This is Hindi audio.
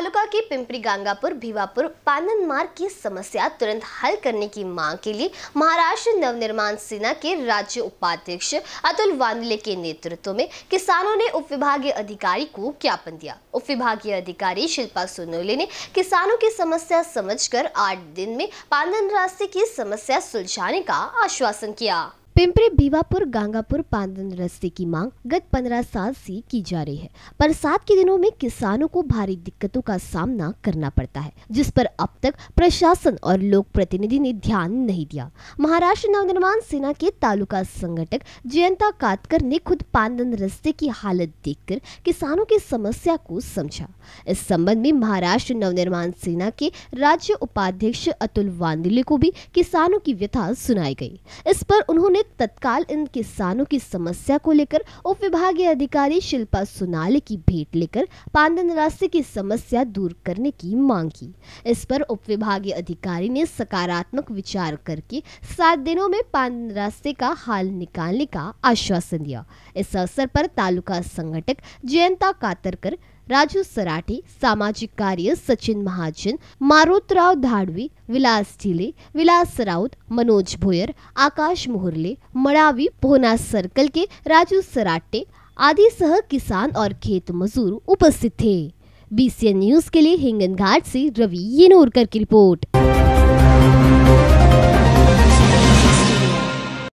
तालुका के पिंपरी गंगापुर भीवापुर पानन मार्ग की समस्या तुरंत हल करने की मांग के लिए महाराष्ट्र नवनिर्माण सेना के राज्य उपाध्यक्ष अतुल वानले के नेतृत्व में किसानों ने उप विभागीय अधिकारी को ज्ञापन दिया उप विभागीय अधिकारी शिल्पा सोनोले ने किसानों की समस्या समझकर आठ दिन में पानन रास्ते की समस्या सुलझाने का आश्वासन किया पिंपरी भीवापुर गांगापुर पांदन रस्ते की मांग गत 15 साल से की जा रही है बरसात के दिनों में किसानों को भारी दिक्कतों का सामना करना पड़ता है जिस पर अब तक प्रशासन और लोक प्रतिनिधि ने ध्यान नहीं दिया महाराष्ट्र नवनिर्माण सेना के तालुका संगठक जयंता कातकर ने खुद पांदन रस्ते की हालत कर किसानों की समस्या को समझा इस संबंध में महाराष्ट्र नवनिर्माण सेना के राज्य उपाध्यक्ष अतुल वांदिले को भी किसानों की व्यथा सुनाई गयी इस पर उन्होंने तत्काल इन किसानों की समस्या को लेकर उप विभागीय अधिकारी शिल्पा सोनाले की भेंट लेकर पांडन रास्ते की समस्या दूर करने की मांग की इस पर उप विभागीय अधिकारी ने सकारात्मक विचार करके सात दिनों में पांडन रास्ते का हाल निकालने का आश्वासन दिया इस अवसर पर तालुका संगठक जयंता कातरकर राजू सराटे सामाजिक कार्य सचिन महाजन मारोतराव धाडवी विलास ढीले विलास राउत मनोज भोयर आकाश मोहरले मड़ावी पोहना सर्कल के राजू सराटे आदि सह किसान और खेत मजदूर उपस्थित थे बीसीएन न्यूज के लिए हिंगन घाट से रवि येनोरकर की रिपोर्ट